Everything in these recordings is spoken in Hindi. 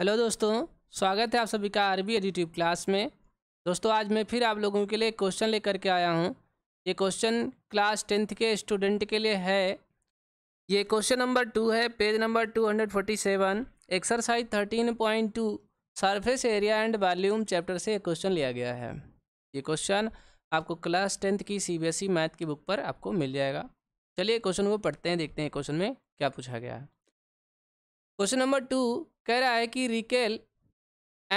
हेलो दोस्तों स्वागत है आप सभी का आरबी एडिटिव क्लास में दोस्तों आज मैं फिर आप लोगों के लिए क्वेश्चन लेकर के आया हूँ ये क्वेश्चन क्लास टेंथ के स्टूडेंट के लिए है ये क्वेश्चन नंबर टू है page number two hundred forty seven exercise thirteen point two surface area and volume chapter से ये क्वेश्चन लिया गया है ये क्वेश्चन आपको क्लास टेंथ की ई मैथ e की बुक पर आपको मिल जाएगा चलिए क्वेश्चन को पढ़ते हैं देखते हैं क्वेश्चन में क्या पूछा गया है क्वेश्चन नंबर टू कह रहा है कि Rachel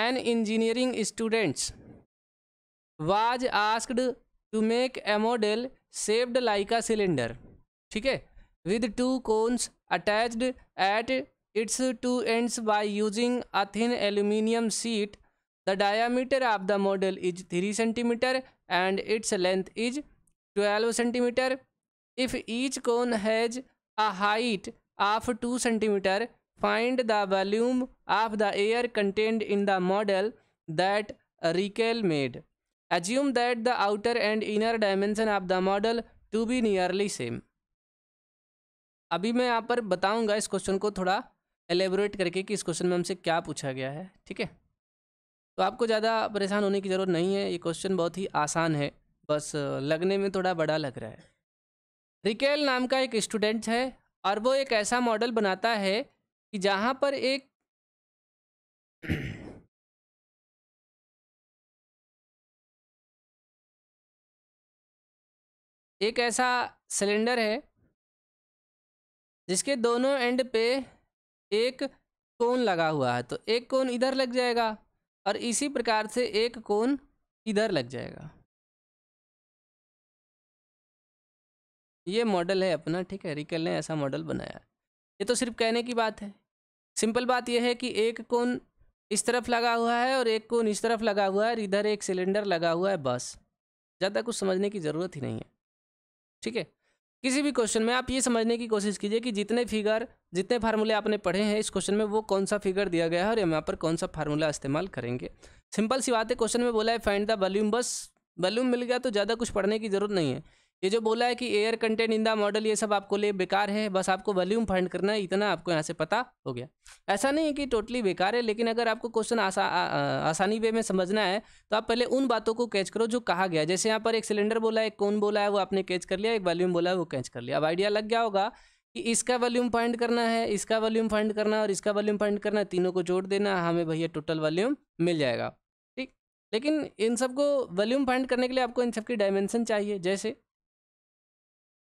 an engineering students was asked to make a model shaped like a cylinder ठीक है with two cones attached at its two ends by using a thin aluminium sheet the diameter of the model is three centimetre and its length is twelve centimetre if each cone has a height of two centimetre find the volume of the air content in the model that Rachel made assume that the outer and inner dimension of the model to be nearly same अभी मैं यहाँ पर बताऊंगा इस क्वेश्चन को थोड़ा एलेबोरेट करके कि इस क्वेश्चन में हमसे क्या पूछा गया है ठीक है तो आपको ज़्यादा परेशान होने की ज़रूरत नहीं है ये क्वेश्चन बहुत ही आसान है बस लगने में थोड़ा बड़ा लग रहा है रिकेल नाम का एक स्टूडेंट है और वो एक ऐसा मॉडल बनाता है कि जहां पर एक एक ऐसा सिलेंडर है जिसके दोनों एंड पे एक कोन लगा हुआ है तो एक कोन इधर लग जाएगा और इसी प्रकार से एक कोन इधर लग जाएगा ये मॉडल है अपना ठीक है रिकल ने ऐसा मॉडल बनाया ये तो सिर्फ कहने की बात है सिंपल बात यह है कि एक कोन इस तरफ लगा हुआ है और एक कोन इस तरफ लगा हुआ है और इधर एक सिलेंडर लगा हुआ है बस ज़्यादा कुछ समझने की ज़रूरत ही नहीं है ठीक है किसी भी क्वेश्चन में आप ये समझने की कोशिश कीजिए कि जितने फिगर जितने फार्मूले आपने पढ़े हैं इस क्वेश्चन में वो कौन सा फिगर दिया गया है और यहाँ पर कौन सा फार्मूला इस्तेमाल करेंगे सिंपल सी बात है क्वेश्चन में बोला है फाइंड द वॉल्यूम बस वॉल्यूम मिल गया तो ज़्यादा कुछ पढ़ने की ज़रूरत नहीं है ये जो बोला है कि air content in the model ये सब आपको लिए बेकार है बस आपको वॉल्यूम फाइंड करना है इतना आपको यहाँ से पता हो गया ऐसा नहीं है कि टोटली बेकार है लेकिन अगर आपको क्वेश्चन आसा आ, आसानी वे में समझना है तो आप पहले उन बातों को कैच करो जो कहा गया जैसे यहाँ पर एक सिलेंडर बोला है एक कौन बोला है वो आपने कैच कर लिया एक वॉल्यूम बोला है वो कैच कर लिया अब आइडिया लग गया होगा कि इसका वॉल्यूम फाइंड करना है इसका वॉल्यूम फाइंड करना और इसका वॉल्यूम फाइंड करना तीनों को जोड़ देना हमें भैया टोटल वॉल्यूम मिल जाएगा ठीक लेकिन इन सबको वॉल्यूम फाइंड करने के लिए आपको इन सबकी डायमेंशन चाहिए जैसे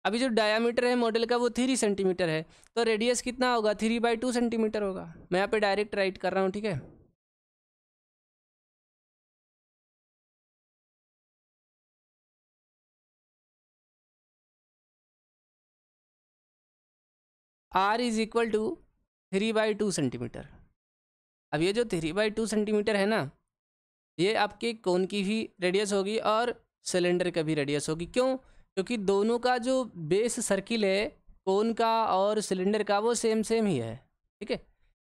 अभी जो डायामीटर है मॉडल का वो थ्री सेंटीमीटर है तो रेडियस कितना होगा थ्री बाई टू सेंटीमीटर होगा मैं यहाँ पे डायरेक्ट राइट कर रहा हूँ ठीक है R is equal to three by two centimetre अब ये जो थ्री बाई टू सेंटीमीटर है ना ये आपके कोन की भी रेडियस होगी और सिलेंडर का भी रेडियस होगी क्यों क्योंकि दोनों का जो बेस सर्किल है कोन का और सिलेंडर का वो सेम सेम ही है ठीक है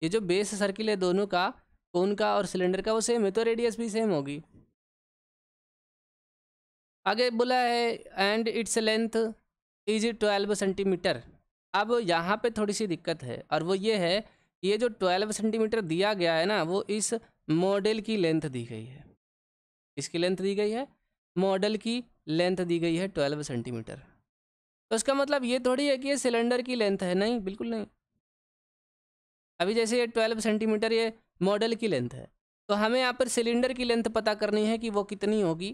ये जो बेस सर्किल है दोनों का कोन का और सिलेंडर का वो सेम है तो रेडियस भी सेम होगी आगे बोला है and its length is twelve centimetre अब यहाँ पे थोड़ी सी दिक्कत है और वो ये है ये जो ट्वेल्व सेंटीमीटर दिया गया है ना वो इस मॉडल की लेंथ दी गई है इसकी लेंथ दी गई है मॉडल की लेंथ दी गई है ट्वेल्व सेंटीमीटर तो इसका मतलब ये थोड़ी है कि ये सिलेंडर की लेंथ है नहीं बिल्कुल नहीं अभी जैसे ये ट्वेल्व सेंटीमीटर ये मॉडल की लेंथ है तो हमें यहाँ पर सिलेंडर की लेंथ पता करनी है कि वो कितनी होगी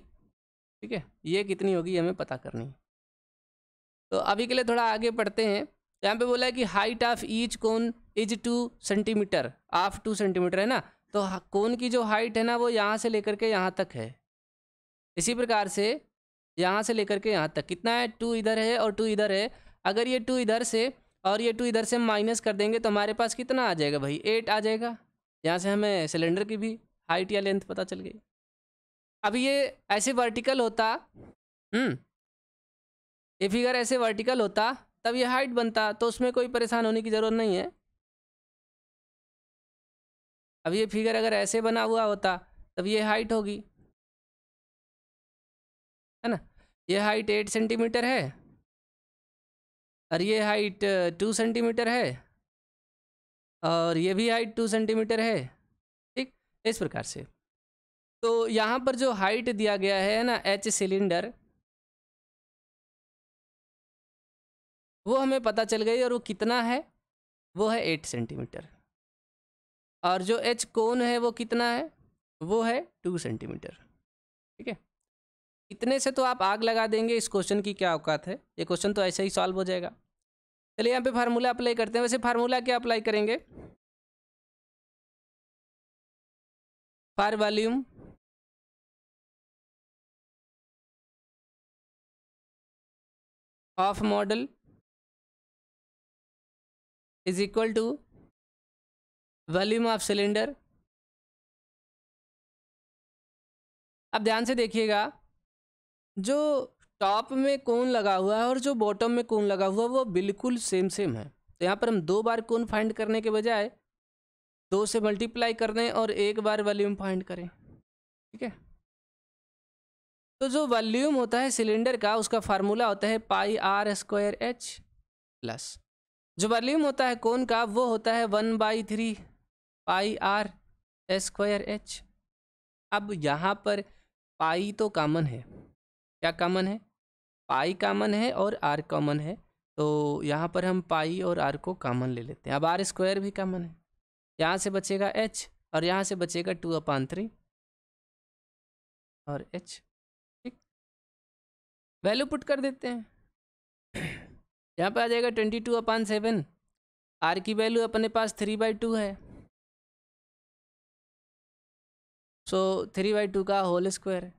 ठीक है ये कितनी होगी हमें पता करनी है तो अभी के लिए थोड़ा आगे पढ़ते हैं तो यहाँ पे बोला है कि height of each cone is two centimetre of two centimetre है ना तो कोन की जो हाइट है ना वो यहाँ से लेकर के यहाँ तक है इसी प्रकार से यहाँ से लेकर के यहाँ तक कितना है टू इधर है और टू इधर है अगर ये टू इधर से और ये टू इधर से माइनस कर देंगे तो हमारे पास कितना आ जाएगा भाई एट आ जाएगा यहाँ से हमें सिलेंडर की भी हाइट या लेंथ पता चल गई अब ये ऐसे वर्टिकल होता हम्म, ये फिगर ऐसे वर्टिकल होता तब ये हाइट बनता तो उसमें कोई परेशान होने की ज़रूरत नहीं है अब ये फिगर अगर ऐसे बना हुआ होता तब ये हाइट होगी ये हाइट एट सेंटीमीटर है और ये हाइट टू सेंटीमीटर है और ये भी हाइट टू सेंटीमीटर है ठीक इस प्रकार से तो यहाँ पर जो हाइट दिया गया है ना एच सिलेंडर वो हमें पता चल गई और वो कितना है वो है एट सेंटीमीटर और जो एच कोन है वो कितना है वो है टू सेंटीमीटर ठीक है इतने से तो आप आग लगा देंगे इस क्वेश्चन की क्या औकात है ये क्वेश्चन तो ऐसे ही सॉल्व हो जाएगा चलिए यहाँ पे फार्मूला अप्लाई करते हैं वैसे फार्मूला क्या अप्लाई करेंगे for volume of model is equal to volume of cylinder अब ध्यान से देखिएगा जो टॉप में कोन लगा हुआ है और जो बॉटम में कोन लगा हुआ है वो बिल्कुल सेम सेम है तो यहाँ पर हम दो बार कोन फाइंड करने के बजाय दो से मल्टीप्लाई कर दें और एक बार वॉल्यूम फाइंड करें ठीक है तो जो वॉल्यूम होता है सिलेंडर का उसका फार्मूला होता है pi R square H plus जो वॉल्यूम होता है कोन का वो होता है one by three pi R square H अब यहाँ पर पाई तो कॉमन है क्या कॉमन है पाई कॉमन है और आर कॉमन है तो यहाँ पर हम पाई और आर को कॉमन ले लेते हैं अब आर स्क्वायर भी कॉमन है यहाँ से बचेगा एच और यहाँ से बचेगा टू अपान थ्री और एच ठीक वैल्यू पुट कर देते हैं यहाँ पर आ जाएगा twenty two upon seven R की वैल्यू अपने पास थ्री बाई टू है सो थ्री बाई टू का होल स्क्वायर है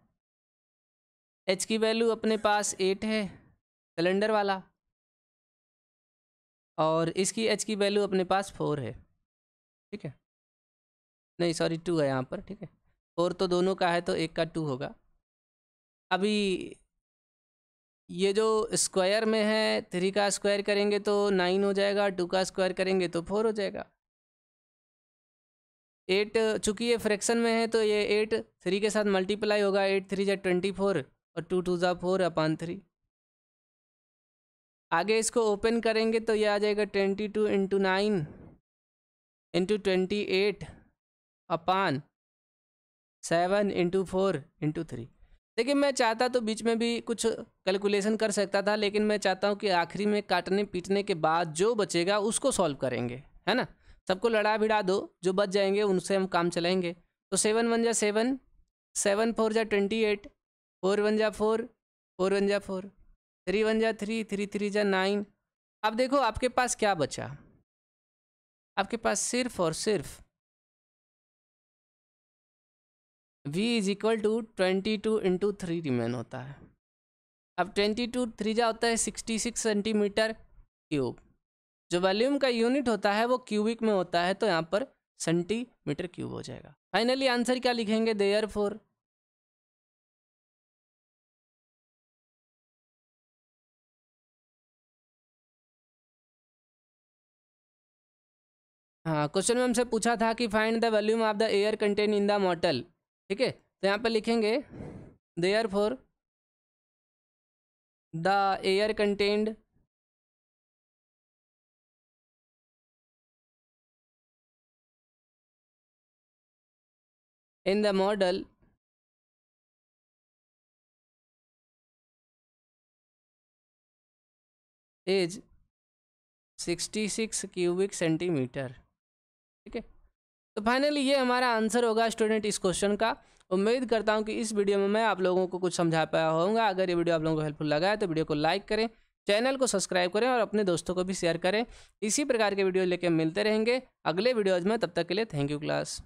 एच की वैल्यू अपने पास एट है सिलेंडर वाला और इसकी एच की वैल्यू अपने पास फोर है ठीक है नहीं सॉरी टू है यहाँ पर ठीक है फोर तो दोनों का है तो एक का टू होगा अभी ये जो स्क्वायर में है थ्री का स्क्वायर करेंगे तो नाइन हो जाएगा टू का स्क्वायर करेंगे तो फोर हो जाएगा एट चूँकि ये फ्रैक्शन में है तो ये एट थ्री के साथ मल्टीप्लाई होगा एट थ्री या ट्वेंटी फोर और टू टू ज़ा फोर अपान थ्री आगे इसको ओपन करेंगे तो ये आ जाएगा twenty two into nine into twenty eight upon seven into four into three देखिए मैं चाहता तो बीच में भी कुछ कैलकुलेशन कर सकता था लेकिन मैं चाहता हूँ कि आखिरी में काटने पीटने के बाद जो बचेगा उसको सॉल्व करेंगे है ना सबको लड़ा भिड़ा दो जो बच जाएंगे उनसे हम काम चलाएंगे तो सेवन वन जा सेवन सेवन फोर जा ट्वेंटी एट फोर वन जा फोर फोर वन जा फोर थ्री वन जा थ्री थ्री थ्री जा नाइन अब देखो आपके पास क्या बचा आपके पास सिर्फ और सिर्फ v is equal to twenty two into three remain होता है अब ट्वेंटी टू थ्री जा होता है सिक्सटी सिक्स सेंटीमीटर क्यूब जो वॉल्यूम का यूनिट होता है वो क्यूबिक में होता है तो यहाँ पर सेंटीमीटर क्यूब हो जाएगा फाइनली आंसर क्या लिखेंगे देयर फोर हाँ क्वेश्चन में हमसे पूछा था कि find the volume of the air contain in the model ठीक है तो यहाँ पर लिखेंगे there for the air contained the model is sixty 66 cubic centimetre ठीक है तो फाइनली ये हमारा आंसर होगा स्टूडेंट इस क्वेश्चन का उम्मीद करता हूँ कि इस वीडियो में मैं आप लोगों को कुछ समझा पाया होगा अगर ये वीडियो आप लोगों को हेल्पफुल लगा है तो वीडियो को लाइक करें चैनल को सब्सक्राइब करें और अपने दोस्तों को भी शेयर करें इसी प्रकार के वीडियो लेके मिलते रहेंगे अगले वीडियोज़ में तब तक के लिए थैंक यू क्लास